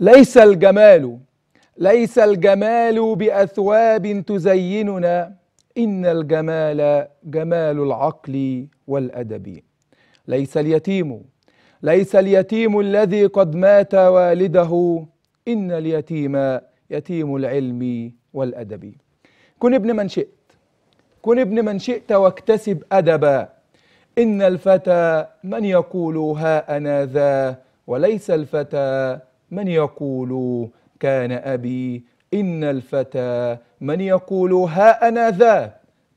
ليس الجمال ليس الجمال باثواب تزيننا ان الجمال جمال العقل والادب ليس اليتيم ليس اليتيم الذي قد مات والده ان اليتيم يتيم العلم والادب كن ابن من شئت كن ابن من شئت واكتسب ادبا ان الفتى من يقول ها انا ذا وليس الفتى من يقول كان أبي إن الفتى من يقول ها أنا ذا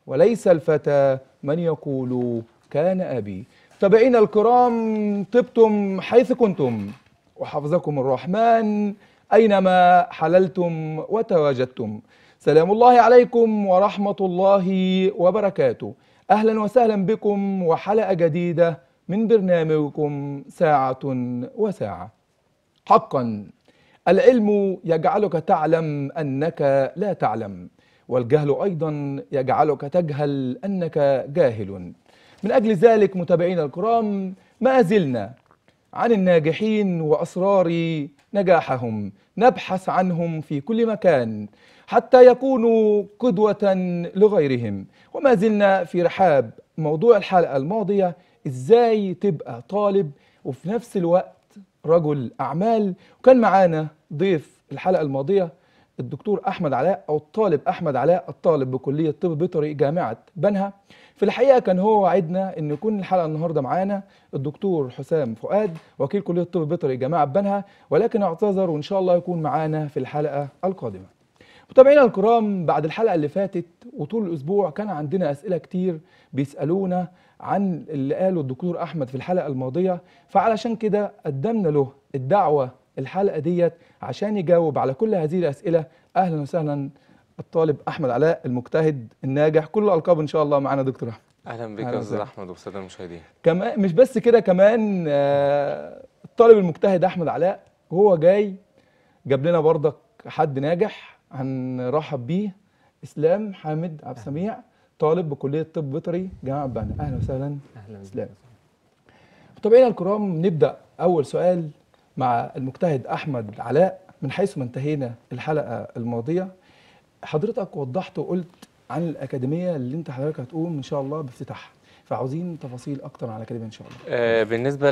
وليس الفتى من يقول كان أبي تابعينا الكرام طبتم حيث كنتم وحفظكم الرحمن أينما حللتم وتواجدتم سلام الله عليكم ورحمة الله وبركاته أهلا وسهلا بكم وحلقة جديدة من برنامجكم ساعة وساعة حقا العلم يجعلك تعلم أنك لا تعلم والجهل أيضا يجعلك تجهل أنك جاهل من أجل ذلك متابعينا الكرام ما زلنا عن الناجحين وأسرار نجاحهم نبحث عنهم في كل مكان حتى يكونوا قدوة لغيرهم وما زلنا في رحاب موضوع الحلقة الماضية إزاي تبقى طالب وفي نفس الوقت رجل أعمال وكان معانا ضيف الحلقة الماضية الدكتور أحمد علاء أو الطالب أحمد علاء الطالب بكلية طب بيطري جامعة بنها في الحقيقة كان هو وعدنا أن يكون الحلقة النهاردة معانا الدكتور حسام فؤاد وكيل كلية طب بيطري جامعة بنها ولكن اعتذر وإن شاء الله يكون معانا في الحلقة القادمة متابعينا الكرام بعد الحلقة اللي فاتت وطول الأسبوع كان عندنا أسئلة كتير بيسألونا عن اللي قاله الدكتور احمد في الحلقه الماضيه فعلشان كده قدمنا له الدعوه الحلقه ديت عشان يجاوب على كل هذه الاسئله اهلا وسهلا الطالب احمد علاء المجتهد الناجح كل القاب ان شاء الله معانا دكتور احمد اهلا بك يا استاذ احمد والساده المشاهدين كمان مش بس كده كمان آه الطالب المجتهد احمد علاء هو جاي جاب لنا بردك حد ناجح هنرحب بيه اسلام حامد عبد السميع طالب بكليه طب بيطري جامعه بنها اهلا وسهلا اهلا وسهلا متابعينا الكرام نبدا اول سؤال مع المجتهد احمد علاء من حيث ما انتهينا الحلقه الماضيه حضرتك وضحت وقلت عن الاكاديميه اللي انت حضرتك هتقوم ان شاء الله بافتتاحها فعاوزين تفاصيل اكتر عن الاكاديميه ان شاء الله آه، بالنسبه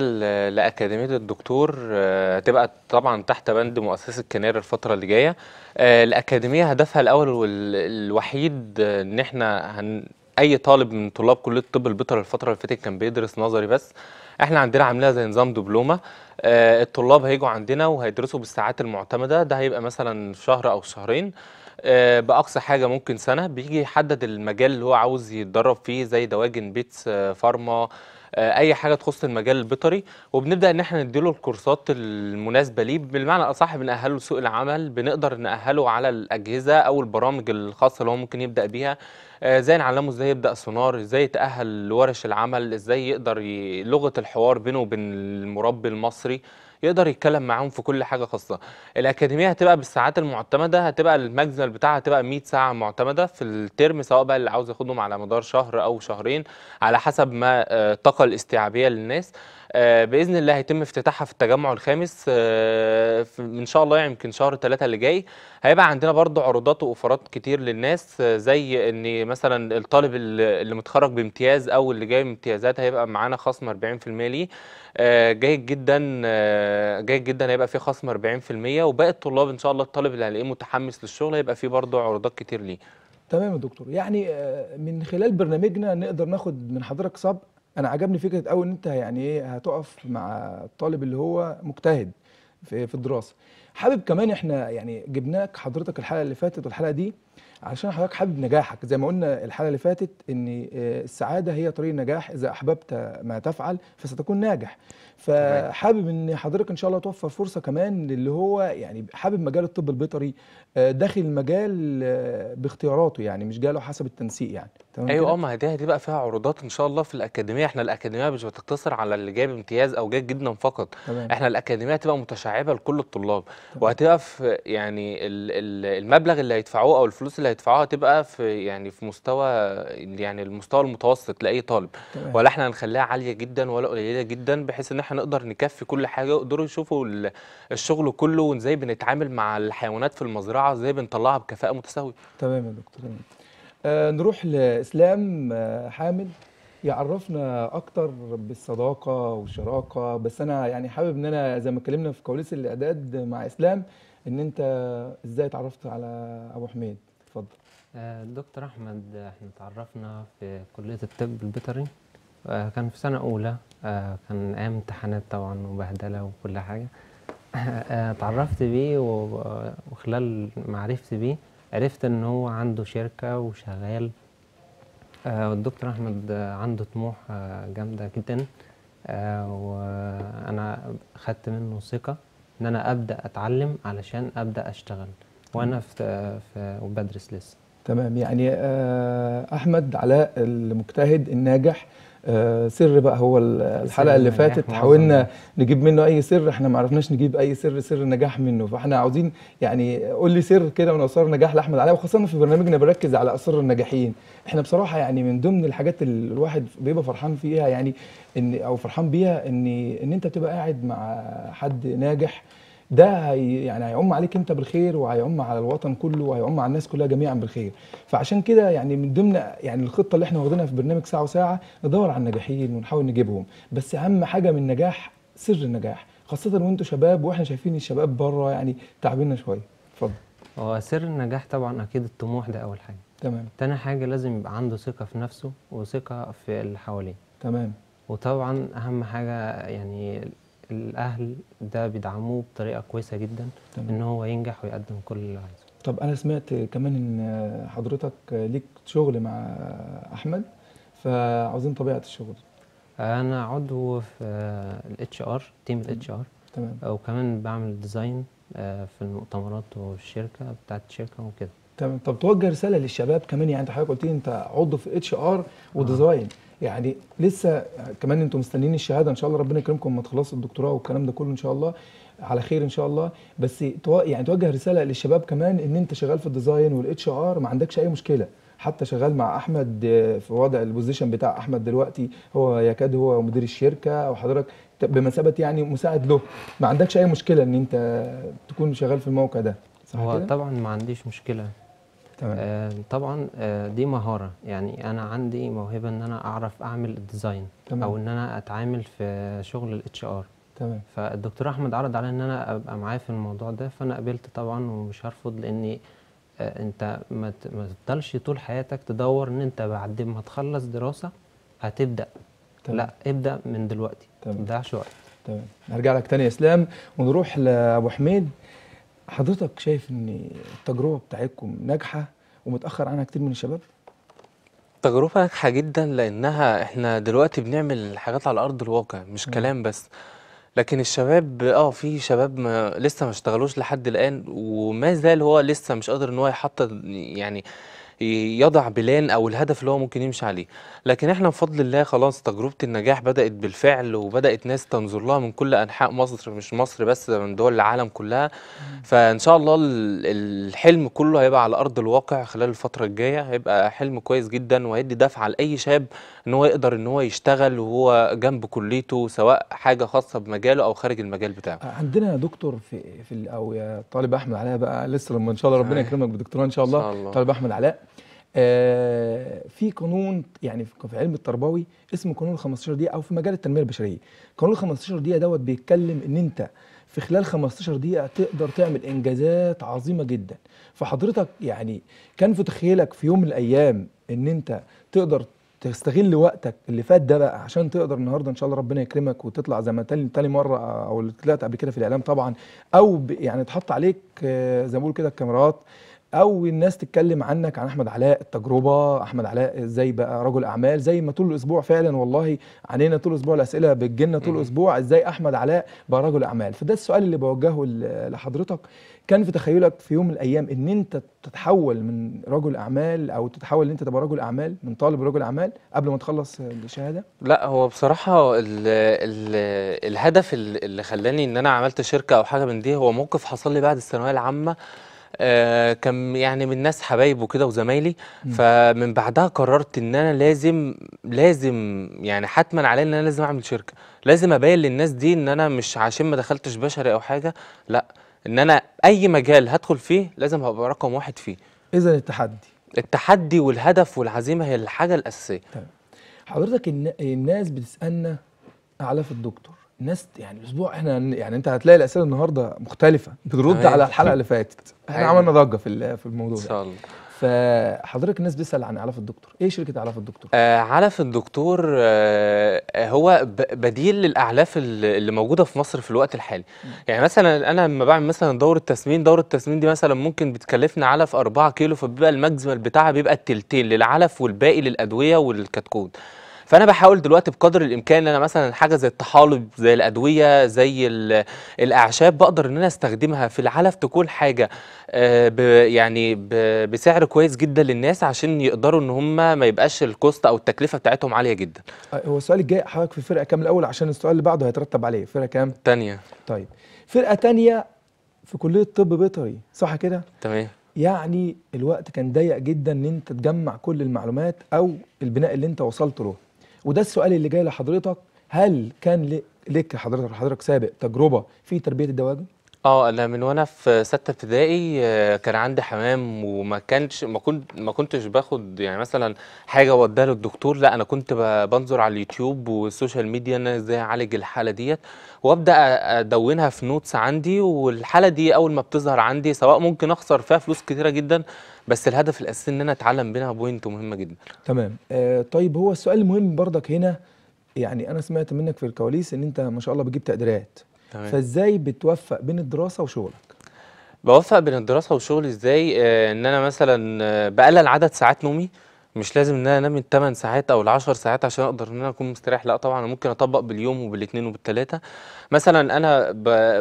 لاكاديميه الدكتور آه، هتبقى طبعا تحت بند مؤسسه كنار الفتره اللي جايه آه، الاكاديميه هدفها الاول والوحيد ان احنا هن اي طالب من طلاب كليه الطب البيطري الفتره اللي فاتت كان بيدرس نظري بس احنا عندنا عاملينها زي نظام دبلومه الطلاب هيجوا عندنا وهيدرسوا بالساعات المعتمده ده هيبقى مثلا شهر او شهرين آه، باقصى حاجه ممكن سنه بيجي يحدد المجال اللي هو عاوز يتدرب فيه زي دواجن بيتس آه، فارما آه، اي حاجه تخص المجال البيطري وبنبدا ان احنا نديله الكورسات المناسبه ليه بالمعنى الاصح بنأهله لسوق العمل بنقدر نأهله على الاجهزه او البرامج الخاصه اللي هو ممكن يبدا بيها ازاي نعلمه ازاي يبدا سونار ازاي يتاهل لورش العمل ازاي يقدر ي... لغه الحوار بينه وبين المربي المصري يقدر يتكلم معاهم في كل حاجه خاصه الاكاديميه هتبقى بالساعات المعتمده هتبقى المجزل بتاعها هتبقى 100 ساعه معتمده في الترم سواء بقى اللي عاوز ياخدهم على مدار شهر او شهرين على حسب ما آه، الطاقه الاستيعابيه للناس آه، باذن الله هيتم افتتاحها في التجمع الخامس آه، ان شاء الله يمكن شهر ثلاثة اللي جاي هيبقى عندنا برضه عروضات واوفرات كتير للناس زي ان مثلا الطالب اللي متخرج بامتياز او اللي جاي بامتيازات هيبقى معانا خصم 40% ليه آه، جيد جدا آه، جيد جدا هيبقى فيه خصم 40% وباقي الطلاب ان شاء الله الطالب اللي هيلاقيه متحمس للشغل هيبقى فيه برضه عروضات كتير ليه تمام يا دكتور يعني آه، من خلال برنامجنا نقدر ناخد من حضرتك صب انا عجبني فكره قوي ان انت يعني ايه هتقف مع الطالب اللي هو مجتهد في في الدراسه حابب كمان احنا يعني جبناك حضرتك الحلقه اللي فاتت والحلقه دي عشان حضرتك حابب نجاحك زي ما قلنا الحلقه اللي فاتت ان آه، السعاده هي طريق النجاح اذا احببت ما تفعل فستكون ناجح فحابب ان حضرتك ان شاء الله توفر فرصه كمان للي هو يعني حابب مجال الطب البيطري آه، داخل المجال آه، باختياراته يعني مش جاله حسب التنسيق يعني تمام ايوه اه ما دي بقى فيها عروضات ان شاء الله في الاكاديميه احنا الاكاديميه مش بتقتصر على اللي جايب امتياز او جايب جدا فقط تمام. احنا الاكاديميه هتبقى متشعبه لكل الطلاب وهتبقى في يعني المبلغ اللي هيدفعوه او الفلوس اللي هيدفعوها تبقى في يعني في مستوى يعني المستوى المتوسط لاي طالب طبعا. ولا احنا هنخليها عاليه جدا ولا قليله جدا بحيث ان احنا نقدر نكفي كل حاجه يقدروا يشوفوا الشغل كله وازاي بنتعامل مع الحيوانات في المزرعه ازاي بنطلعها بكفاءه متساويه تمام يا دكتور آه نروح لاسلام آه حامد يعرفنا اكتر بالصداقه والشراكه بس انا يعني حابب ان انا زي ما اتكلمنا في كواليس الاعداد مع اسلام ان انت ازاي اتعرفت على ابو حميد اتفضل آه، دكتور احمد احنا تعرفنا في كليه الطب البيطري آه، كان في سنه اولى آه، كان ايام امتحانات طبعا وبهدله وكل حاجه اتعرفت بيه وخلال معرفتي بيه عرفت ان هو عنده شركه وشغال الدكتور احمد عنده طموح جامده جدا وانا خدت منه ثقه ان انا ابدا اتعلم علشان ابدا اشتغل وانا في, في وبدرس لسه تمام يعني آه، احمد علاء المجتهد الناجح آه، سر بقى هو الحلقه اللي فاتت حاولنا نجيب منه اي سر احنا ما عرفناش نجيب اي سر سر نجاح منه فاحنا عاوزين يعني قول لي سر كده من اسرار نجاح لاحمد علاء وخاصه في برنامجنا بركز على اسرار الناجحين احنا بصراحه يعني من ضمن الحاجات اللي الواحد بيبقى فرحان فيها يعني ان او فرحان بيها ان ان انت تبقى قاعد مع حد ناجح ده هي يعني هيعم عليك انت بالخير وهيعم على الوطن كله وهيعم على الناس كلها جميعا بالخير فعشان كده يعني من ضمن يعني الخطه اللي احنا واخدينها في برنامج ساعه وساعه ندور على الناجحين ونحاول نجيبهم بس اهم حاجه من النجاح سر النجاح خاصه وانتوا شباب واحنا شايفين الشباب بره يعني تعبنا شويه اتفضل هو سر النجاح طبعا اكيد الطموح ده اول حاجه تمام تاني حاجه لازم يبقى عنده ثقه في نفسه وثقه في اللي حواليه تمام وطبعا اهم حاجه يعني الاهل ده بيدعموه بطريقه كويسه جدا طبعا. ان هو ينجح ويقدم كل اللي عايزه طب انا سمعت كمان ان حضرتك ليك شغل مع احمد فعاوزين طبيعه الشغل انا عضو في الاتش ار تيم الاتش ار تمام وكمان بعمل ديزاين آه، في المؤتمرات والشركه بتاعت الشركه وكده تمام طب توجه رساله للشباب كمان يعني انت حضرتك قلت لي انت عضو في اتش ار وديزاين آه. يعني لسه كمان انتم مستنيين الشهاده ان شاء الله ربنا يكرمكم لما تخلصوا الدكتوراه والكلام ده كله ان شاء الله على خير ان شاء الله بس يعني توجه رساله للشباب كمان ان انت شغال في الديزاين والاتش ار ما عندكش اي مشكله حتى شغال مع احمد في وضع البوزيشن بتاع احمد دلوقتي هو يكاد هو مدير الشركه او حضرتك بمثابه يعني مساعد له ما عندكش اي مشكله ان انت تكون شغال في الموقع ده صح هو كده؟ طبعا ما عنديش مشكله تمام. آه، طبعا آه، دي مهاره يعني انا عندي موهبه ان انا اعرف اعمل الديزاين او ان انا اتعامل في شغل الاتش ار تمام فالدكتور احمد عرض عليا ان انا ابقى معاه في الموضوع ده فانا قبلت طبعا ومش هرفض لاني آه، انت ما تفضلش طول حياتك تدور ان انت بعد ما تخلص دراسه هتبدا تمام. لا ابدا من دلوقتي ما تضيعش وقت تمام نرجع لك تاني يا اسلام ونروح لابو حميد حضرتك شايف ان التجربه بتاعتكم ناجحه ومتاخر عنها كتير من الشباب تجربه ناجحه جدا لانها احنا دلوقتي بنعمل حاجات على ارض الواقع مش م. كلام بس لكن الشباب اه في شباب ما لسه ما اشتغلوش لحد الان وما زال هو لسه مش قادر ان هو يحط يعني يضع بلان او الهدف اللي هو ممكن يمشي عليه لكن احنا بفضل الله خلاص تجربه النجاح بدات بالفعل وبدات ناس تنظر لها من كل انحاء مصر مش مصر بس ده من دول العالم كلها فان شاء الله الحلم كله هيبقى على ارض الواقع خلال الفتره الجايه هيبقى حلم كويس جدا وهيدي دفعه لاي شاب ان هو يقدر ان هو يشتغل وهو جنب كليته سواء حاجه خاصه بمجاله او خارج المجال بتاعه عندنا يا دكتور في في او يا طالب احمد علاء بقى لسه لما ان شاء الله ربنا يكرمك بدكتوراه ان شاء الله, الله. طالب احمد علاء آه، في قانون يعني في علم التربوي اسمه قانون 15 دقيقه او في مجال التنميه البشريه قانون 15 دقيقه دوت بيتكلم ان انت في خلال 15 دقيقه تقدر تعمل انجازات عظيمه جدا فحضرتك يعني كان في تخيلك في يوم من الايام ان انت تقدر تستغل وقتك اللي فات ده بقى عشان تقدر النهارده ان شاء الله ربنا يكرمك وتطلع زي ما تاني, تاني مره او اللي طلعت قبل كده في الاعلام طبعا او يعني تحط عليك آه، زي ما بقول كده الكاميرات او الناس تتكلم عنك عن احمد علاء التجربه احمد علاء ازاي بقى رجل اعمال زي ما طول الاسبوع فعلا والله علينا طول الاسبوع الاسئله بتجيلنا طول الاسبوع ازاي احمد علاء بقى رجل اعمال فده السؤال اللي بوجهه لحضرتك كان في تخيلك في يوم من الايام ان انت تتحول من رجل اعمال او تتحول ان انت تبقى رجل اعمال من طالب رجل اعمال قبل ما تخلص الشهاده لا هو بصراحه الـ الـ الهدف اللي خلاني ان انا عملت شركه او حاجه من دي هو موقف حصل لي بعد الثانويه العامه آه كان يعني من الناس حبايبه وكده وزمايلي فمن بعدها قررت ان انا لازم لازم يعني حتما عليا ان انا لازم اعمل شركه لازم ابين للناس دي ان انا مش عشان ما دخلتش بشري او حاجه لا ان انا اي مجال هدخل فيه لازم هبقى رقم واحد فيه اذا التحدي التحدي والهدف والعزيمه هي الحاجه الاساسيه طيب. حضرتك الناس بتسالنا اعلاف الدكتور ناس يعني الاسبوع احنا يعني انت هتلاقي الاسئله النهارده مختلفه بترد على الحلقه اللي فاتت احنا أيوة. عملنا ضجه في في الموضوع ان شاء الله فحضرتك الناس بتسال عن علف الدكتور ايه شركه علف الدكتور آه علف الدكتور آه هو بديل للاعلاف اللي موجوده في مصر في الوقت الحالي م. يعني مثلا انا لما بعمل مثلا دوره تسمين دوره التسمين دي مثلا ممكن بتكلفنا علف 4 كيلو فبيبقى المجمل بتاعها بيبقى التلتين للعلف والباقي للادويه والكتكوت فانا بحاول دلوقتي بقدر الامكان ان انا مثلا حاجه زي الطحالب زي الادويه زي الاعشاب بقدر ان انا استخدمها في العلف تكون حاجه آه، يعني بسعر كويس جدا للناس عشان يقدروا ان هم ما يبقاش الكوست او التكلفه بتاعتهم عاليه جدا آه، هو السؤال الجاي حضرتك في فرقه كام الاول عشان السؤال اللي بعده هيترتب عليه فرقه كام تانية طيب فرقه تانية في كليه طب بيطري صح كده تمام يعني الوقت كان ضيق جدا ان انت تجمع كل المعلومات او البناء اللي انت وصلت له وده السؤال اللي جاي لحضرتك هل كان لك حضرتك حضرتك سابق تجربه في تربيه الدواجن؟ اه انا من وانا في سته ابتدائي آه، كان عندي حمام وما كانش ما كنت ما كنتش باخد يعني مثلا حاجه اوديها للدكتور لا انا كنت بنظر على اليوتيوب والسوشيال ميديا ان انا ازاي اعالج الحاله ديت وابدا ادونها في نوتس عندي والحاله دي اول ما بتظهر عندي سواء ممكن اخسر فيها فلوس كتيره جدا بس الهدف الاساسي ان انا اتعلم بينها بوينت مهمه جدا تمام آه طيب هو السؤال المهم برضك هنا يعني انا سمعت منك في الكواليس ان انت ما شاء الله بتجيب تقديرات تمام فازاي بتوفق بين الدراسه وشغلك بوفق بين الدراسه وشغلي ازاي آه ان انا مثلا آه، بقلل عدد ساعات نومي مش لازم ان انا انام الثمان ساعات او العشر ساعات عشان اقدر ان انا اكون مستريح لا طبعا انا ممكن اطبق باليوم وبالاثنين وبالثلاثه مثلا انا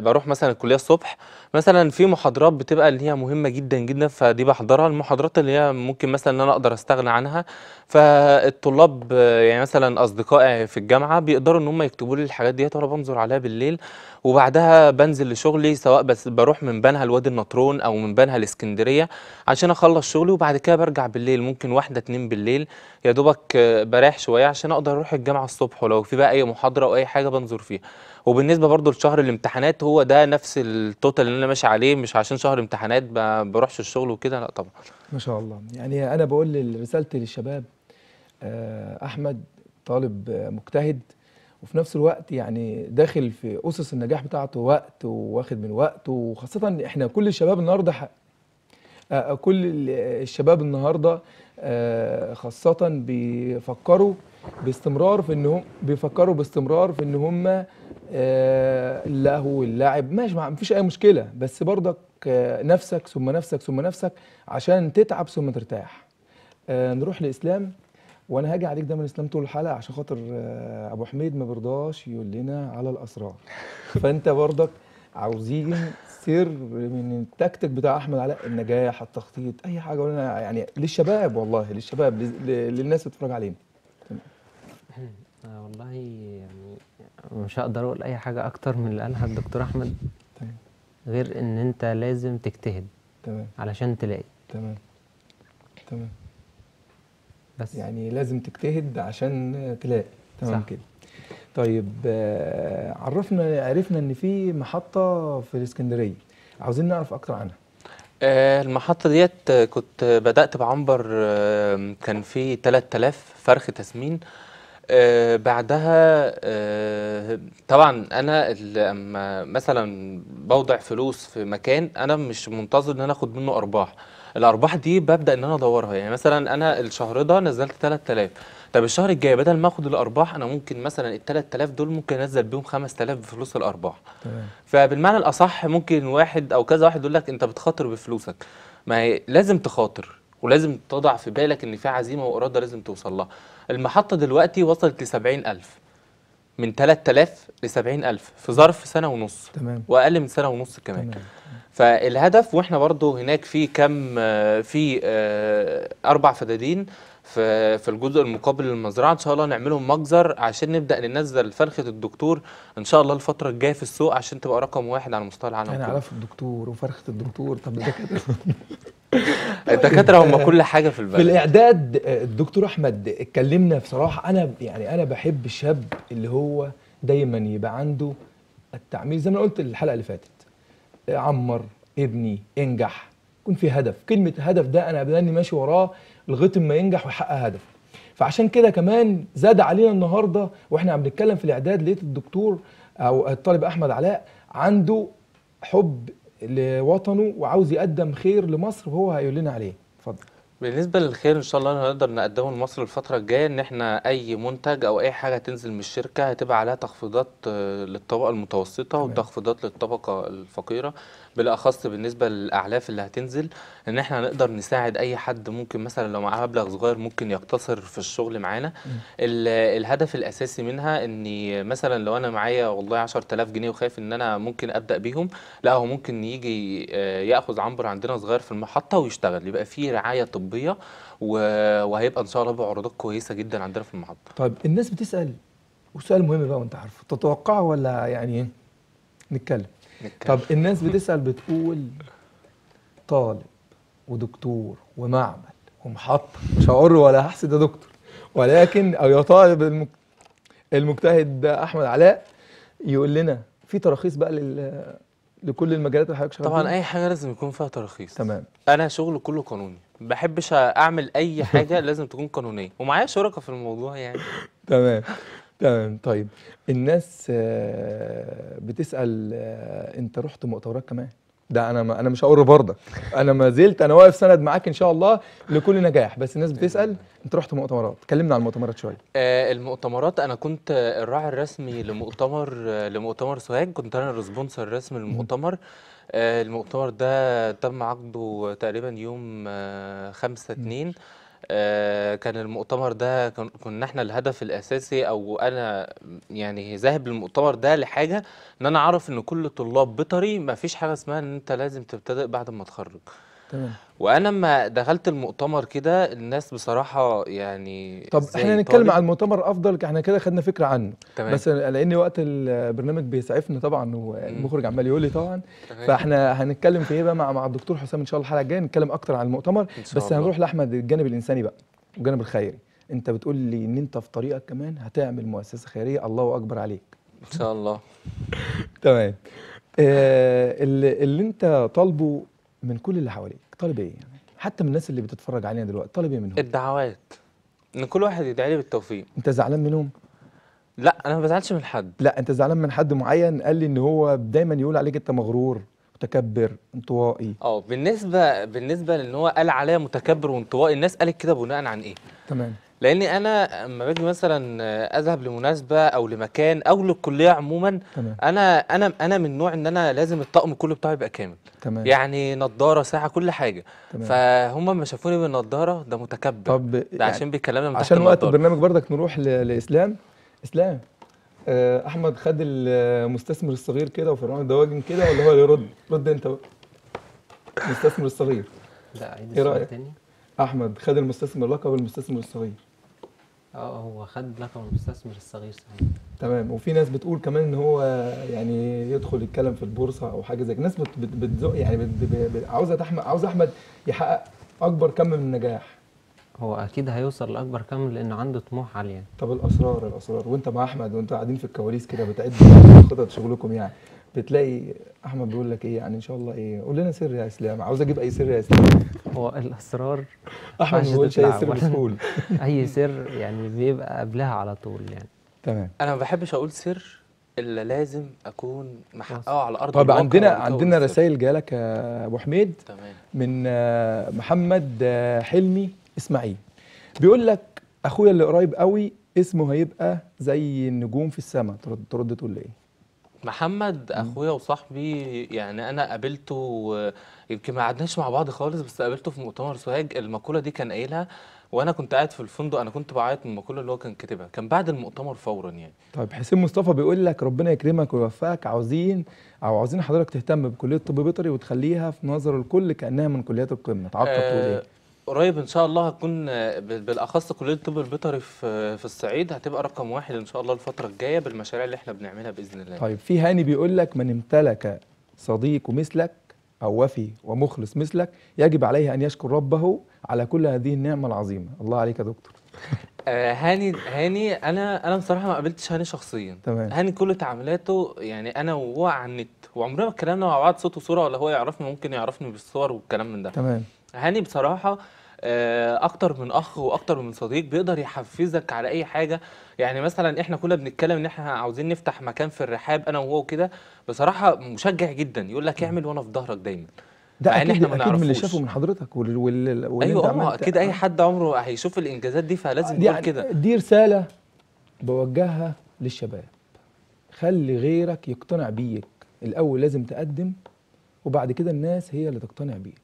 بروح مثلا الكليه الصبح مثلا في محاضرات بتبقى اللي هي مهمه جدا جدا فدي بحضرها المحاضرات اللي هي ممكن مثلا ان انا اقدر استغنى عنها فالطلاب يعني مثلا اصدقائي في الجامعه بيقدروا ان هم يكتبوا لي الحاجات ديت وانا بنظر عليها بالليل وبعدها بنزل لشغلي سواء بس بروح من بنها لوادي النطرون او من بنها الاسكندريه عشان اخلص شغلي وبعد كده برجع بالليل ممكن واحده اتنين ساعتين بالليل يا دوبك آه، بريح شويه عشان اقدر اروح الجامعه الصبح ولو في بقى اي محاضره او اي حاجه بنظر فيها وبالنسبه برضو لشهر الامتحانات هو ده نفس التوتال اللي انا ماشي عليه مش عشان شهر امتحانات ما بروحش الشغل وكده لا طبعا ما شاء الله يعني انا بقول رسالتي للشباب آه، احمد طالب آه، مجتهد وفي نفس الوقت يعني داخل في اسس النجاح بتاعته وقت واخد من وقته وخاصه احنا كل الشباب النهارده كل الشباب النهارده آه، خاصة بيفكروا باستمرار في ان هم بيفكروا باستمرار في ان هم له اللاعب ماشي ما فيش اي مشكلة بس برضك آه، نفسك ثم نفسك ثم نفسك عشان تتعب ثم ترتاح آه، نروح لإسلام وانا هاجي عليك دايما اسلام طول الحلقه عشان خاطر ابو حميد ما بيرضاش يقول لنا على الاسرار فانت برضك عاوزين سر من التكتيك بتاع احمد علاء النجاح التخطيط اي حاجه قلنا يعني للشباب والله للشباب للناس اللي بتتفرج علينا والله يعني مش هقدر اقول اي حاجه اكتر من اللي قالها الدكتور احمد تمام غير ان انت لازم تجتهد تمام علشان تلاقي تمام تمام بس يعني لازم تجتهد عشان تلاقي تمام كده طيب آه، عرفنا عرفنا ان في محطه في الاسكندريه عاوزين نعرف اكتر عنها آه، المحطة ديت كنت بدأت بعنبر كان في 3000 فرخ تسمين آه، بعدها طبعا انا لما مثلا بوضع فلوس في مكان انا مش منتظر ان انا اخد منه ارباح الارباح دي ببدا ان انا ادورها يعني مثلا انا الشهر ده نزلت 3000 طب الشهر الجاي بدل ما اخد الارباح انا ممكن مثلا ال 3000 دول ممكن انزل بيهم 5000 بفلوس الارباح تمام فبالمعنى الاصح ممكن واحد او كذا واحد يقول لك انت بتخاطر بفلوسك ما هي لازم تخاطر ولازم تضع في بالك ان في عزيمه واراده لازم توصل لها المحطه دلوقتي وصلت ل 70000 من 3000 ل 70000 في ظرف سنه ونص تمام واقل من سنه ونص كمان تمام. فالهدف واحنا برضو هناك في كم في آه، اربع فدادين في في الجزء المقابل للمزرعه ان شاء الله نعملهم مجزر عشان نبدا ننزل فرخه الدكتور ان شاء الله الفتره الجايه في السوق عشان تبقى رقم واحد على مستوى العالم انا عارف الدكتور وفرخه الدكتور طب الدكاتره الدكاتره هم كل حاجه في البلد في الاعداد الدكتور احمد اتكلمنا بصراحه انا يعني انا بحب الشاب اللي هو دايما يبقى عنده التعميل زي ما قلت الحلقه اللي فاتت عمر ابني انجح يكون في هدف كلمه هدف ده انا بداني ماشي وراه لغايه ما ينجح ويحقق هدف فعشان كده كمان زاد علينا النهارده واحنا عم نتكلم في الاعداد لقيت الدكتور او الطالب احمد علاء عنده حب لوطنه وعاوز يقدم خير لمصر وهو هيقول لنا عليه اتفضل بالنسبه للخير ان شاء الله هنقدر نقدمه لمصر الفتره الجايه ان احنا اي منتج او اي حاجه تنزل من الشركه هتبقى عليها تخفيضات آه، للطبقه المتوسطه وتخفيضات للطبقه الفقيره بالاخص بالنسبه للاعلاف اللي هتنزل ان احنا نقدر نساعد اي حد ممكن مثلا لو معاه مبلغ صغير ممكن يقتصر في الشغل معانا الهدف الاساسي منها اني مثلا لو انا معايا والله 10000 جنيه وخايف ان انا ممكن ابدا بيهم لا هو ممكن يجي آه، ياخذ عنبر عندنا صغير في المحطه ويشتغل يبقى في رعايه طبيه وهيبقى ان شاء الله بعروضات كويسه جدا عندنا في المحطه طيب الناس بتسال وسؤال مهم بقى وانت عارفه تتوقعه ولا يعني إيه؟ نتكلم نتكلم. طب الناس بتسال بتقول طالب ودكتور ومعمل ومحطه مش هقر ولا هحسد يا دكتور ولكن او يا طالب المجتهد احمد علاء يقول لنا في تراخيص بقى لل لكل المجالات اللي حضرتك شغال طبعا اي حاجه لازم يكون فيها تراخيص تمام انا شغل كله قانوني ما بحبش اعمل اي حاجه لازم تكون قانونيه ومعايا شركه في الموضوع يعني تمام تمام آه، طيب الناس آه، بتسال آه، انت رحت مؤتمرات كمان ده انا ما انا مش هقر برضك انا ما زلت انا واقف سند معاك ان شاء الله لكل نجاح بس الناس بتسال انت رحت مؤتمرات كلمنا عن المؤتمرات شويه آه المؤتمرات انا كنت الراعي الرسمي لمؤتمر لمؤتمر سوهاج كنت انا الريسبونسر الرسمي للمؤتمر آه المؤتمر ده تم عقده تقريبا يوم 5 آه 2 آه، كان المؤتمر ده كنا احنا الهدف الاساسي او انا يعني ذاهب للمؤتمر ده لحاجه ان انا اعرف ان كل الطلاب بيطري ما فيش حاجه اسمها ان انت لازم تبتدئ بعد ما تخرج تمام وانا لما دخلت المؤتمر كده الناس بصراحه يعني طب احنا نتكلم عن المؤتمر افضل احنا كده خدنا فكره عنه تمام. بس لان وقت البرنامج بيسعفنا طبعا والمخرج عمال يقول لي طبعا تمام. فاحنا هنتكلم في ايه بقى مع مع الدكتور حسام ان شاء الله الحلقه الجايه نتكلم اكتر عن المؤتمر بس هنروح لاحمد الجانب الانساني بقى والجانب الخيري انت بتقول لي ان انت في طريقك كمان هتعمل مؤسسه خيريه الله اكبر عليك ان شاء الله تمام آه اللي, اللي انت طالبه من كل اللي حواليك طالب ايه يعني حتى من الناس اللي بتتفرج علينا دلوقتي طالب ايه منهم الدعوات ان كل واحد يدعي لي بالتوفيق انت زعلان منهم لا انا ما بزعلش من حد لا انت زعلان من حد معين قال لي ان هو دايما يقول عليك انت مغرور متكبر انطوائي اه بالنسبه بالنسبه لان هو قال عليا متكبر وانطوائي الناس قالت كده بناء عن ايه تمام لاني انا لما باجي مثلا اذهب لمناسبه او لمكان او للكليه عموما تمام. انا انا انا من نوع ان انا لازم الطقم كله بتاعي يبقى كامل تمام. يعني نظاره ساعه كل حاجه تمام. فهم لما شافوني بالنظاره ده متكبر طب ده يعني عشان بيكلمنا من عشان وقت البرنامج برضك نروح لاسلام اسلام آه، احمد خد المستثمر الصغير كده وفرعون الدواجن كده ولا هو اللي يرد رد انت بقى المستثمر الصغير لا عيد ايه رايك تاني احمد خد المستثمر لقب المستثمر الصغير اه هو خد لقب المستثمر الصغير صحيح تمام وفي ناس بتقول كمان ان هو يعني يدخل يتكلم في البورصه او حاجه زي كده ناس بتزق يعني بت عاوزه احمد عاوز احمد يحقق اكبر كم من النجاح هو اكيد هيوصل لاكبر كم لانه عنده طموح عالي يعني. طب الاسرار الاسرار وانت مع احمد وانت قاعدين في الكواليس كده بتعد خطط شغلكم يعني بتلاقي احمد بيقول لك ايه يعني ان شاء الله ايه قول لنا سر يا اسلام عاوز اجيب اي سر يا اسلام هو الاسرار احمد ما بيقولش اي سر بسهوله اي سر يعني بيبقى قبلها على طول يعني تمام انا ما بحبش اقول سر الا لازم اكون محققه أه على ارض طب عندنا عندنا رسائل جالك يا ابو حميد تمام من آه، محمد آه، حلمي اسماعيل بيقول لك اخويا اللي قريب قوي اسمه هيبقى زي النجوم في السماء ترد ترد تقول لي ايه محمد اخويا وصاحبي يعني انا قابلته يمكن ما قعدناش مع بعض خالص بس قابلته في مؤتمر سوهاج المقوله دي كان قايلها وانا كنت قاعد في الفندق انا كنت بعيط من المقوله اللي هو كان كاتبها كان بعد المؤتمر فورا يعني طيب حسين مصطفى بيقول لك ربنا يكرمك ويوفقك عاوزين او عاوزين حضرتك تهتم بكليه الطب البيطري وتخليها في نظر الكل كانها من كليات القمه تعاقب أه تقول ايه آه، قريب ان شاء الله هتكون بالاخص كليه الطب البيطري في في الصعيد هتبقى رقم واحد ان شاء الله الفتره الجايه بالمشاريع اللي احنا بنعملها باذن الله. طيب في هاني بيقول لك من امتلك صديق مثلك او وفي ومخلص مثلك يجب عليه ان يشكر ربه على كل هذه النعمه العظيمه، الله عليك يا دكتور. آه، هاني هاني انا انا بصراحه ما قابلتش هاني شخصيا تمام. هاني كل تعاملاته يعني انا وهو على النت وعمرنا ما اتكلمنا مع بعض صوت وصوره ولا هو يعرفني ممكن يعرفني بالصور والكلام من ده تمام هاني بصراحه آه، اكتر من اخ واكتر من صديق بيقدر يحفزك على اي حاجه يعني مثلا احنا كنا بنتكلم ان احنا عاوزين نفتح مكان في الرحاب انا وهو كده بصراحه مشجع جدا يقول لك اعمل وانا في ظهرك دايما ده اكيد احنا ما اكيد من اللي شافه من حضرتك وال وال وال ايوه اكيد اي آه. حد عمره هيشوف الانجازات دي فلازم يقول يعني كده دي رساله بوجهها للشباب خلي غيرك يقتنع بيك الاول لازم تقدم وبعد كده الناس هي اللي تقتنع بيك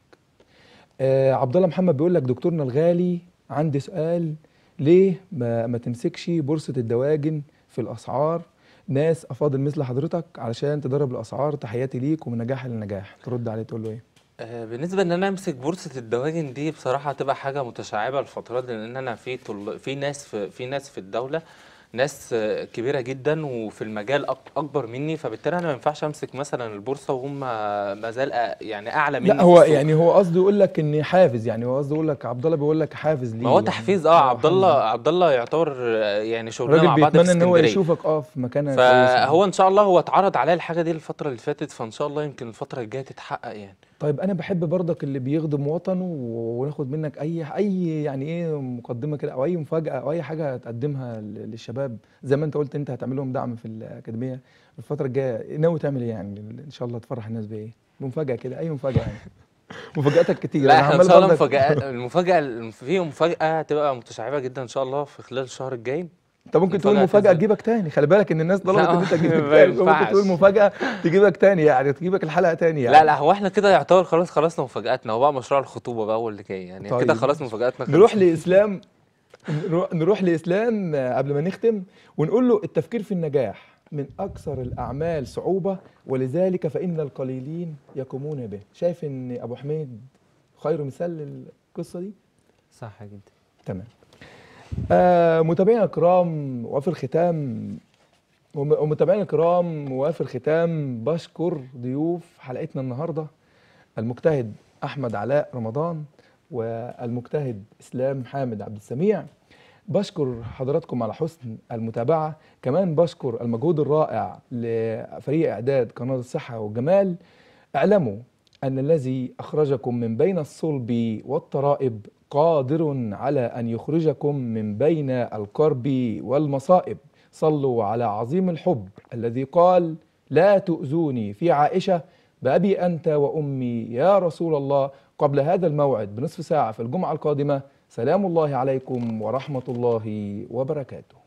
آه عبد الله محمد بيقول لك دكتورنا الغالي عندي سؤال ليه ما, ما تمسكش بورصه الدواجن في الاسعار ناس افاضل مثل حضرتك علشان تدرب الاسعار تحياتي ليك ومن نجاح لنجاح ترد عليه تقول له ايه آه، بالنسبه ان انا امسك بورصه الدواجن دي بصراحه هتبقى حاجه متشعبه الفترات لان انا في طل... في ناس في, في ناس في الدوله ناس كبيره جدا وفي المجال اكبر مني فبالتالي انا ما ينفعش امسك مثلا البورصه وهم ما زال يعني اعلى مني لا هو يعني هو قصده يقول لك ان حافز يعني هو قصده يقول لك عبد الله بيقول لك حافز ليه ما هو يعني تحفيز اه عبد الله عبد الله يعتبر يعني شغلنا مع بعض اسكندريه ان هو يشوفك اه في مكان فهو ان شاء الله هو اتعرض عليا الحاجه دي الفتره اللي فاتت فان شاء الله يمكن الفتره الجايه تتحقق يعني طيب أنا بحب برضك اللي بيخدم وطنه وناخد منك أي أي يعني إيه مقدمة كده أو أي مفاجأة أو أي حاجة هتقدمها للشباب زي ما أنت قلت أنت هتعمل لهم دعم في الأكاديمية الفترة الجاية ناوي تعمل إيه يعني إن شاء الله تفرح الناس بإيه؟ مفاجأة كده أي مفاجأة يعني مفاجاتك كتير لا احنا ان شاء الله المفاجاه المفاجاه في مفاجاه تبقى متشعبه جدا ان شاء الله في خلال الشهر الجاي انت ممكن تقول مفاجاه تجيبك تاني خلي بالك ان الناس طلبت ان انت تجيبك تاني ممكن تقول مفاجاه تجيبك تاني يعني تجيبك الحلقه تاني يعني. لا لا هو احنا كده يعتبر خلاص خلصنا مفاجاتنا هو بقى مشروع الخطوبه بقى هو اللي جاي يعني طيب. كده خلاص مفاجاتنا نروح لاسلام نروح لاسلام قبل ما نختم ونقول له التفكير في النجاح من اكثر الاعمال صعوبه ولذلك فان القليلين يقومون به شايف ان ابو حميد خير مثال للقصه دي صح جدا تمام آه متابعينا الكرام وفي الختام ومتابعينا الكرام وفي الختام بشكر ضيوف حلقتنا النهارده المجتهد احمد علاء رمضان والمجتهد اسلام حامد عبد السميع بشكر حضراتكم على حسن المتابعه كمان بشكر المجهود الرائع لفريق اعداد قناه الصحه والجمال اعلموا ان الذي اخرجكم من بين الصلب والترائب قادر على أن يخرجكم من بين الكرب والمصائب صلوا على عظيم الحب الذي قال لا تؤذوني في عائشة بأبي أنت وأمي يا رسول الله قبل هذا الموعد بنصف ساعة في الجمعة القادمة سلام الله عليكم ورحمة الله وبركاته